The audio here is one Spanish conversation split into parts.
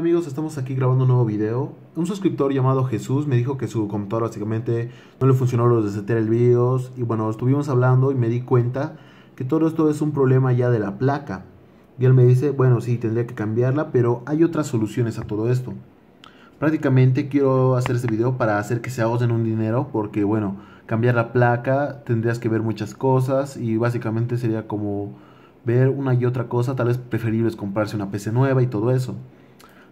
amigos? Estamos aquí grabando un nuevo video. Un suscriptor llamado Jesús me dijo que su computador básicamente no le funcionó los de el BIOS. Y bueno, estuvimos hablando y me di cuenta que todo esto es un problema ya de la placa. Y él me dice, bueno, sí, tendría que cambiarla, pero hay otras soluciones a todo esto. Prácticamente quiero hacer este video para hacer que se ahorren un dinero porque bueno, cambiar la placa tendrías que ver muchas cosas y básicamente sería como ver una y otra cosa, tal vez preferible es comprarse una PC nueva y todo eso.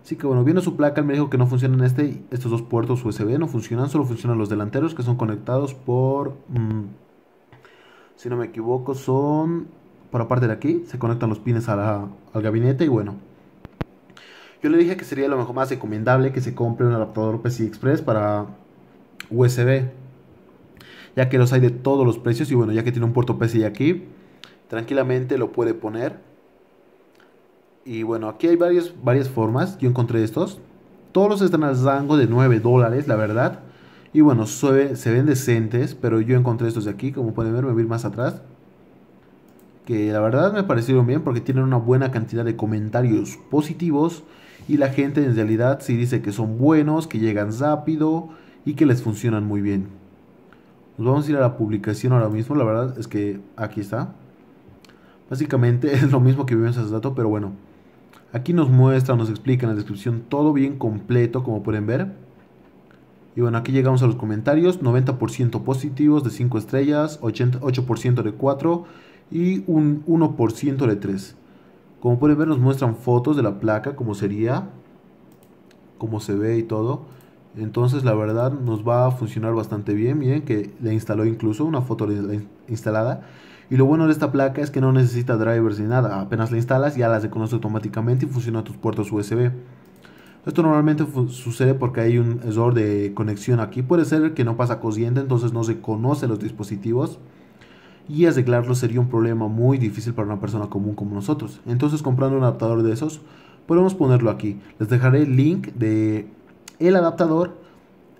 Así que bueno, viendo su placa, él me dijo que no funcionan este, estos dos puertos USB, no funcionan, solo funcionan los delanteros que son conectados por, mm, si no me equivoco, son por aparte de aquí, se conectan los pines al gabinete y bueno. Yo le dije que sería lo mejor más recomendable que se compre un adaptador PCI Express para USB, ya que los hay de todos los precios y bueno, ya que tiene un puerto PCI aquí, tranquilamente lo puede poner y bueno, aquí hay varias, varias formas. Yo encontré estos. Todos los están al rango de 9 dólares, la verdad. Y bueno, se, ven decentes, pero yo encontré estos de aquí, como pueden ver, me voy a ir más atrás. Que la verdad me parecieron bien porque tienen una buena cantidad de comentarios positivos. Y la gente en realidad sí dice que son buenos, que llegan rápido y que les funcionan muy bien. Nos vamos a ir a la publicación ahora mismo, la verdad es que aquí está. Básicamente es lo mismo que vimos hace rato, pero bueno. Aquí nos muestra, nos explica en la descripción todo bien completo, como pueden ver. Y bueno, aquí llegamos a los comentarios, 90% positivos de 5 estrellas, 8% de 4 y un 1% de 3. Como pueden ver nos muestran fotos de la placa, como sería, cómo se ve y todo. Entonces la verdad nos va a funcionar bastante bien. Miren que le instaló incluso una foto instalada. Y lo bueno de esta placa es que no necesita drivers ni nada. Apenas la instalas ya las reconoce automáticamente y funciona tus puertos USB. Esto normalmente sucede porque hay un error de conexión aquí. Puede ser que no pasa corriente, entonces no se conocen los dispositivos. Y arreglarlo sería un problema muy difícil para una persona común como nosotros. Entonces comprando un adaptador de esos, podemos ponerlo aquí. Les dejaré el link de el adaptador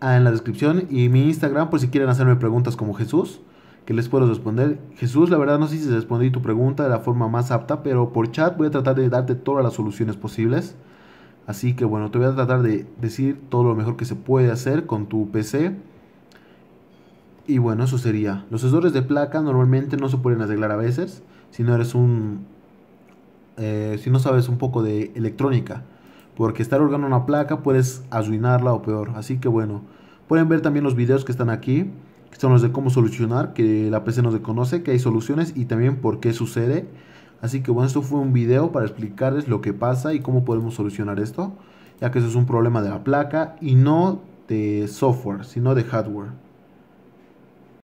ah, en la descripción y mi Instagram por si quieren hacerme preguntas como Jesús, que les puedo responder. Jesús, la verdad no sé si respondí tu pregunta de la forma más apta, pero por chat voy a tratar de darte todas las soluciones posibles. Así que bueno, te voy a tratar de decir todo lo mejor que se puede hacer con tu PC. Y bueno, eso sería. Los sensores de placa normalmente no se pueden arreglar a veces si no eres un... Eh, si no sabes un poco de electrónica porque estar holgando una placa puedes arruinarla o peor. Así que bueno, pueden ver también los videos que están aquí, que son los de cómo solucionar, que la PC nos reconoce, que hay soluciones y también por qué sucede. Así que bueno, esto fue un video para explicarles lo que pasa y cómo podemos solucionar esto, ya que eso es un problema de la placa y no de software, sino de hardware.